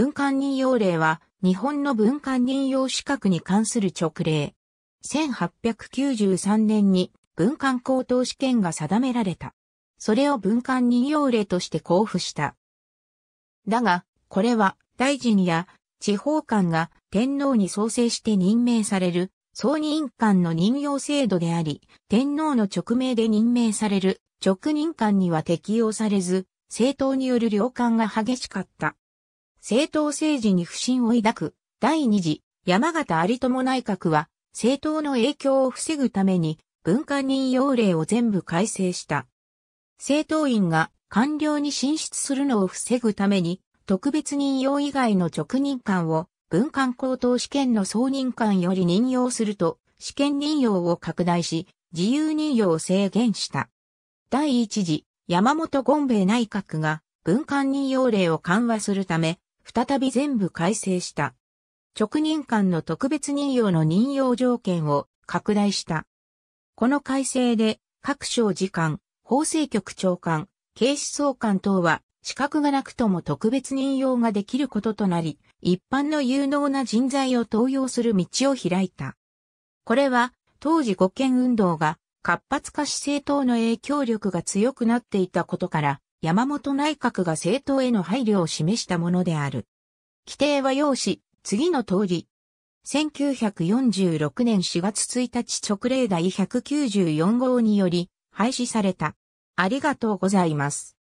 文官任用令は、日本の文官任用資格に関する直令。1893年に文官高等試験が定められた。それを文官任用令として交付した。だが、これは大臣や地方官が天皇に創生して任命される総任官の任用制度であり、天皇の直命で任命される直任官には適用されず、政党による領官が激しかった。政党政治に不信を抱く第二次山形有友内閣は政党の影響を防ぐために文化任用令を全部改正した。政党員が官僚に進出するのを防ぐために特別任用以外の直任官を文官高等試験の総任官より任用すると試験任用を拡大し自由任用を制限した。第一次山本権兵衛内閣が文官任用令を緩和するため再び全部改正した。直任官の特別任用の任用条件を拡大した。この改正で、各省次官、法制局長官、警視総監等は、資格がなくとも特別任用ができることとなり、一般の有能な人材を登用する道を開いた。これは、当時護憲運動が活発化し政党の影響力が強くなっていたことから、山本内閣が政党への配慮を示したものである。規定は要旨、次の通り。1946年4月1日直令第194号により廃止された。ありがとうございます。